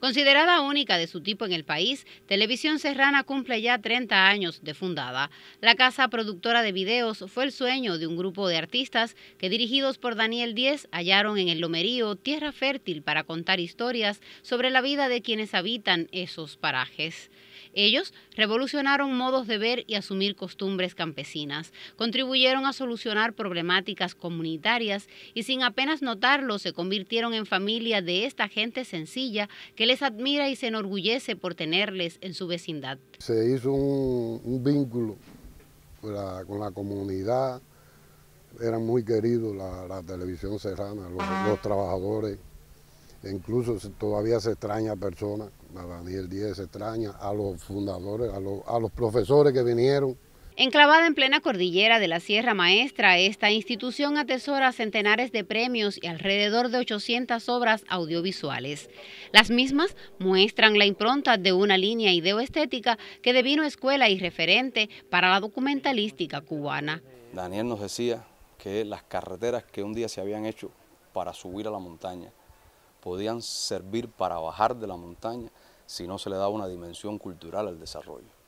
Considerada única de su tipo en el país, Televisión Serrana cumple ya 30 años de fundada. La casa productora de videos fue el sueño de un grupo de artistas que dirigidos por Daniel Díez hallaron en el Lomerío tierra fértil para contar historias sobre la vida de quienes habitan esos parajes. Ellos revolucionaron modos de ver y asumir costumbres campesinas, contribuyeron a solucionar problemáticas comunitarias y sin apenas notarlo se convirtieron en familia de esta gente sencilla que les admira y se enorgullece por tenerles en su vecindad. Se hizo un, vínculo con la, comunidad, eran muy queridos la, televisión serrana, los, ah. trabajadores, e incluso todavía se extraña a personas, a Daniel Díez se extraña, a los fundadores, a los profesores que vinieron. Enclavada en plena cordillera de la Sierra Maestra, esta institución atesora centenares de premios y alrededor de 800 obras audiovisuales. Las mismas muestran la impronta de una línea ideoestética que devino escuela y referente para la documentalística cubana. Daniel nos decía que las carreteras que un día se habían hecho para subir a la montaña podían servir para bajar de la montaña si no se le daba una dimensión cultural al desarrollo.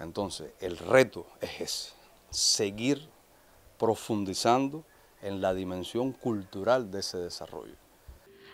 Entonces, el reto es ese, seguir profundizando en la dimensión cultural de ese desarrollo.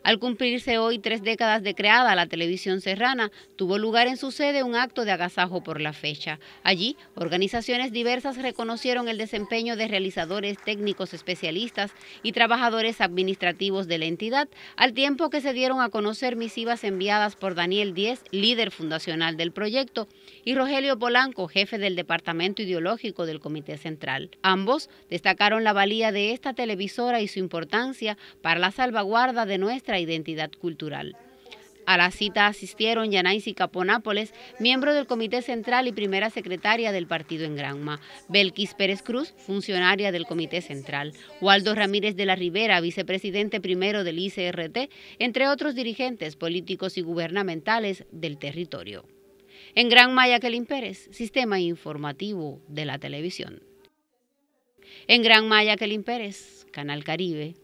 Al cumplirse hoy tres décadas de creada la televisión serrana, tuvo lugar en su sede un acto de agasajo por la fecha. Allí, organizaciones diversas reconocieron el desempeño de realizadores técnicos especialistas y trabajadores administrativos de la entidad, al tiempo que se dieron a conocer misivas enviadas por Daniel Díez, líder fundacional del proyecto, y Rogelio Polanco, jefe del Departamento Ideológico del Comité Central. Ambos destacaron la valía de esta televisora y su importancia para la salvaguarda de nuestra identidad cultural. A la cita asistieron y Caponápoles, miembro del Comité Central y primera secretaria del partido en Granma, Belkis Pérez Cruz, funcionaria del Comité Central, Waldo Ramírez de la Rivera, vicepresidente primero del ICRT, entre otros dirigentes políticos y gubernamentales del territorio. En Granma, Jacqueline Pérez, Sistema Informativo de la Televisión. En Granma, Jacqueline Pérez, Canal Caribe,